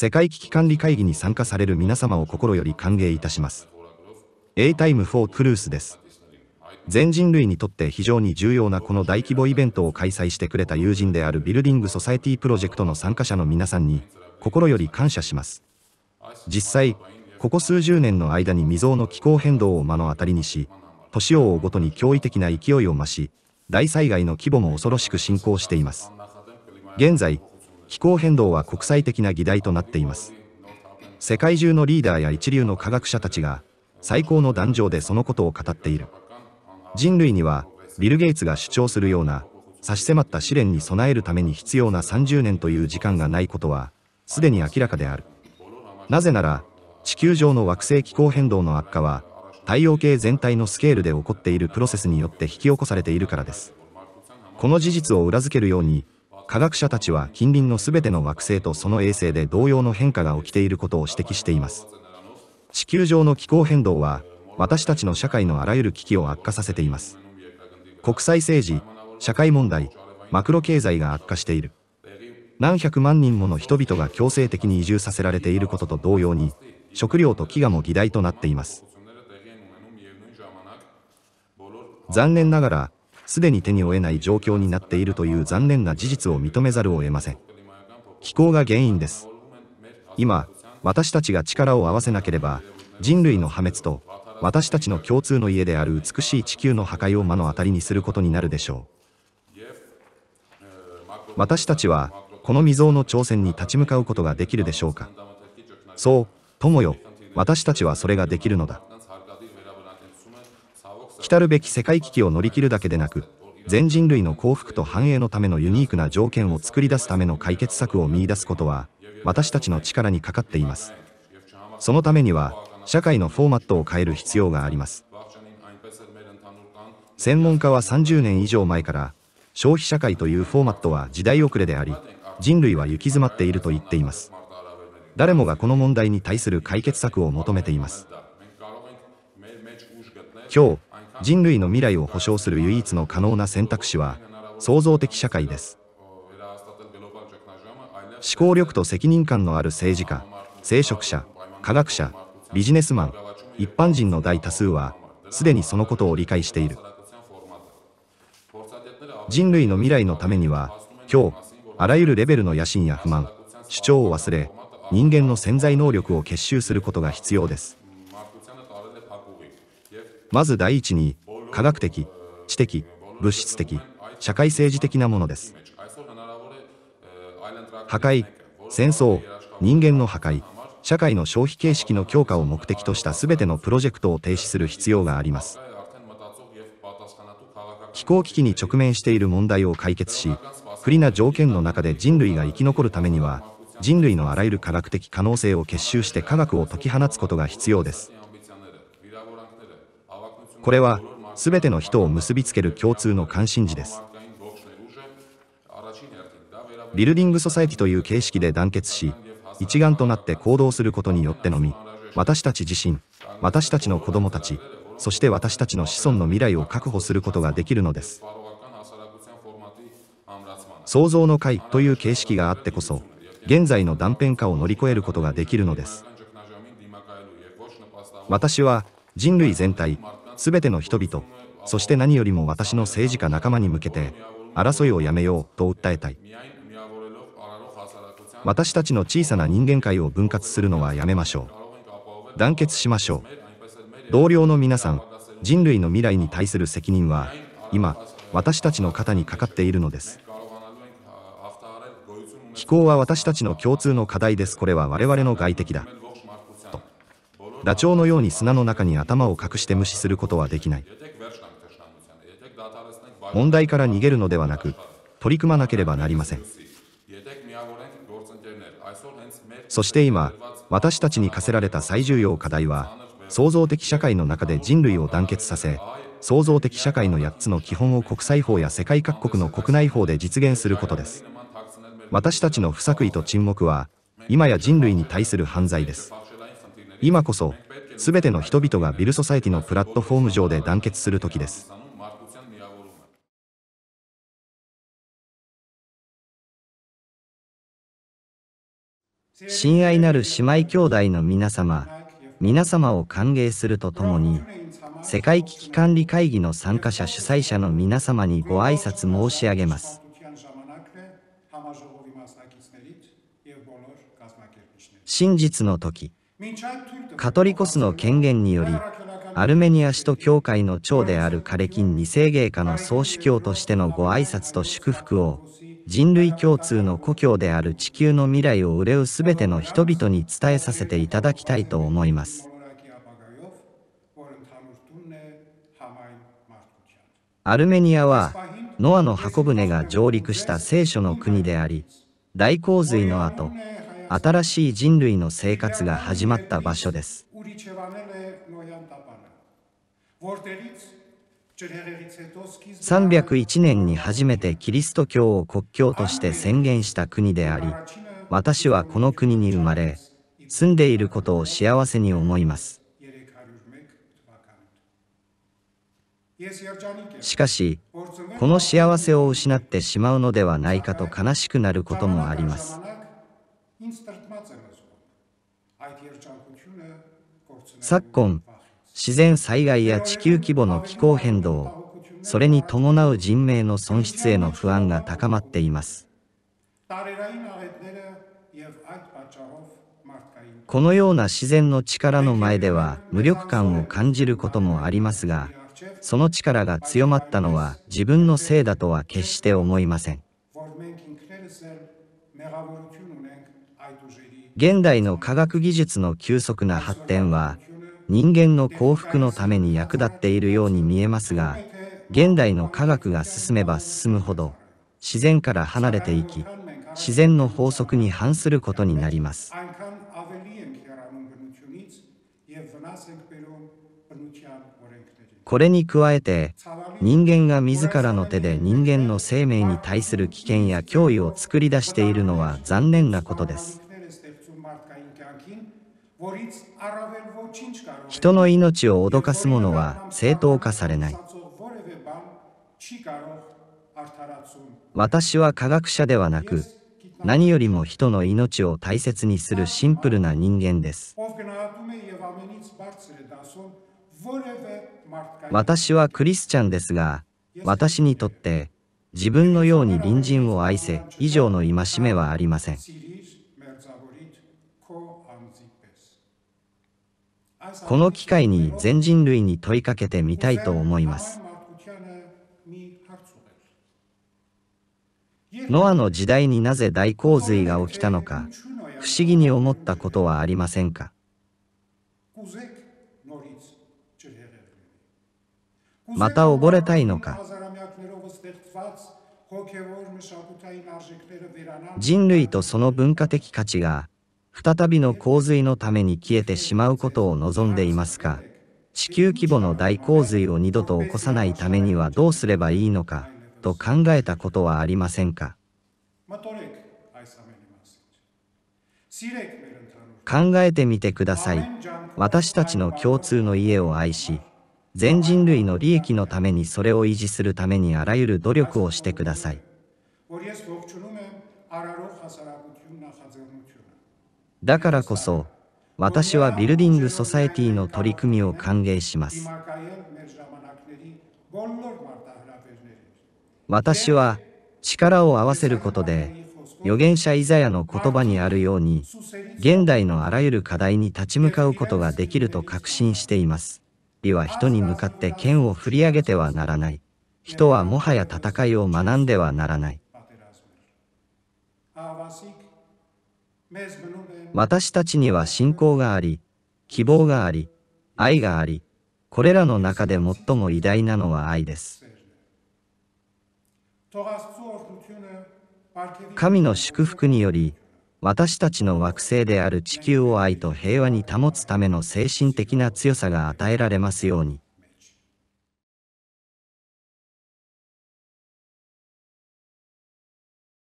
世界危機管理会議に参加される皆様を心より歓迎いたします。A タイム4クルースです。全人類にとって非常に重要なこの大規模イベントを開催してくれた友人であるビルディングソサエティプロジェクトの参加者の皆さんに心より感謝します。実際、ここ数十年の間に未曾有の気候変動を目の当たりにし、年を追うごとに驚異的な勢いを増し、大災害の規模も恐ろしく進行しています。現在、気候変動は国際的な議題となっています。世界中のリーダーや一流の科学者たちが、最高の壇上でそのことを語っている。人類には、ビル・ゲイツが主張するような、差し迫った試練に備えるために必要な30年という時間がないことは、すでに明らかである。なぜなら、地球上の惑星気候変動の悪化は、太陽系全体のスケールで起こっているプロセスによって引き起こされているからです。この事実を裏付けるように、科学者たちは近隣の全ての惑星とその衛星で同様の変化が起きていることを指摘しています。地球上の気候変動は、私たちの社会のあらゆる危機を悪化させています。国際政治、社会問題、マクロ経済が悪化している。何百万人もの人々が強制的に移住させられていることと同様に、食料と飢餓も議題となっています。残念ながら、すでに手に負えない状況になっているという残念な事実を認めざるを得ません。気候が原因です。今、私たちが力を合わせなければ、人類の破滅と、私たちの共通の家である美しい地球の破壊を目の当たりにすることになるでしょう。私たちは、この未曾有の挑戦に立ち向かうことができるでしょうか。そう、友よ、私たちはそれができるのだ。来るべき世界危機を乗り切るだけでなく、全人類の幸福と繁栄のためのユニークな条件を作り出すための解決策を見出すことは、私たちの力にかかっています。そのためには、社会のフォーマットを変える必要があります。専門家は30年以上前から、消費社会というフォーマットは時代遅れであり、人類は行き詰まっていると言っています。誰もがこの問題に対する解決策を求めています。今日、人類の未来を保障する唯一の可能な選択肢は、創造的社会です。思考力と責任感のある政治家、聖職者、科学者、ビジネスマン、一般人の大多数は、すでにそのことを理解している。人類の未来のためには、今日、あらゆるレベルの野心や不満、主張を忘れ、人間の潜在能力を結集することが必要です。まず第一に、科学的、知的、物質的、社会政治的なものです。破壊、戦争、人間の破壊、社会の消費形式の強化を目的とした全てのプロジェクトを停止する必要があります。気候危機に直面している問題を解決し、不利な条件の中で人類が生き残るためには、人類のあらゆる科学的可能性を結集して科学を解き放つことが必要です。これは、すべての人を結びつける共通の関心事です。ビルディングソサエティという形式で団結し、一丸となって行動することによってのみ、私たち自身、私たちの子供たち、そして私たちの子孫の未来を確保することができるのです。創造の会という形式があってこそ、現在の断片化を乗り越えることができるのです。私は、人類全体、すべての人々、そして何よりも私の政治家仲間に向けて、争いをやめようと訴えたい。私たちの小さな人間界を分割するのはやめましょう。団結しましょう。同僚の皆さん、人類の未来に対する責任は、今、私たちの肩にかかっているのです。気候は私たちの共通の課題です。これは我々の外敵だ。ダチョウのように砂の中に頭を隠して無視することはできない。問題から逃げるのではなく、取り組まなければなりません。そして今、私たちに課せられた最重要課題は、創造的社会の中で人類を団結させ、創造的社会の8つの基本を国際法や世界各国の国内法で実現することです。私たちの不作為と沈黙は、今や人類に対する犯罪です。今こそ、すべての人々がビルソサエティのプラットフォーム上で団結する時です。親愛なる姉妹兄弟の皆様、皆様を歓迎するとともに、世界危機管理会議の参加者主催者の皆様にご挨拶申し上げます。真実の時。カトリコスの権限により、アルメニア首都教会の長であるカレキン二世芸家の総主教としてのご挨拶と祝福を、人類共通の故郷である地球の未来を憂うすべての人々に伝えさせていただきたいと思います。アルメニアは、ノアの箱舟が上陸した聖書の国であり、大洪水の後、新しい人類の生活が始まった場所です301年に初めてキリスト教を国教として宣言した国であり私はこの国に生まれ住んでいることを幸せに思いますしかしこの幸せを失ってしまうのではないかと悲しくなることもあります昨今、自然災害や地球規模の気候変動、それに伴う人命の損失への不安が高まっています。このような自然の力の前では無力感を感じることもありますが、その力が強まったのは自分のせいだとは決して思いません。現代の科学技術の急速な発展は、人間の幸福のために役立っているように見えますが、現代の科学が進めば進むほど、自然から離れていき、自然の法則に反することになります。これに加えて、人間が自らの手で人間の生命に対する危険や脅威を作り出しているのは残念なことです。人の命を脅かすものは正当化されない。私は科学者ではなく、何よりも人の命を大切にするシンプルな人間です。私はクリスチャンですが、私にとって自分のように隣人を愛せ以上の戒めはありません。この機会に全人類に問いかけてみたいと思います。ノアの時代になぜ大洪水が起きたのか、不思議に思ったことはありませんかまた溺れたいのか人類とその文化的価値が再びの洪水のために消えてしまうことを望んでいますか地球規模の大洪水を二度と起こさないためにはどうすればいいのかと考えたことはありませんか考えてみてください私たちの共通の家を愛し全人類の利益のためにそれを維持するためにあらゆる努力をしてください。だからこそ、私はビルディング・ソサエティの取り組みを歓迎します。私は力を合わせることで、預言者イザヤの言葉にあるように、現代のあらゆる課題に立ち向かうことができると確信しています。美は人に向かって剣を振り上げてはならない。人はもはや戦いを学んではならない。私たちには信仰があり、希望があり、愛があり、これらの中で最も偉大なのは愛です。神の祝福により、私たちの惑星である地球を愛と平和に保つための精神的な強さが与えられますように。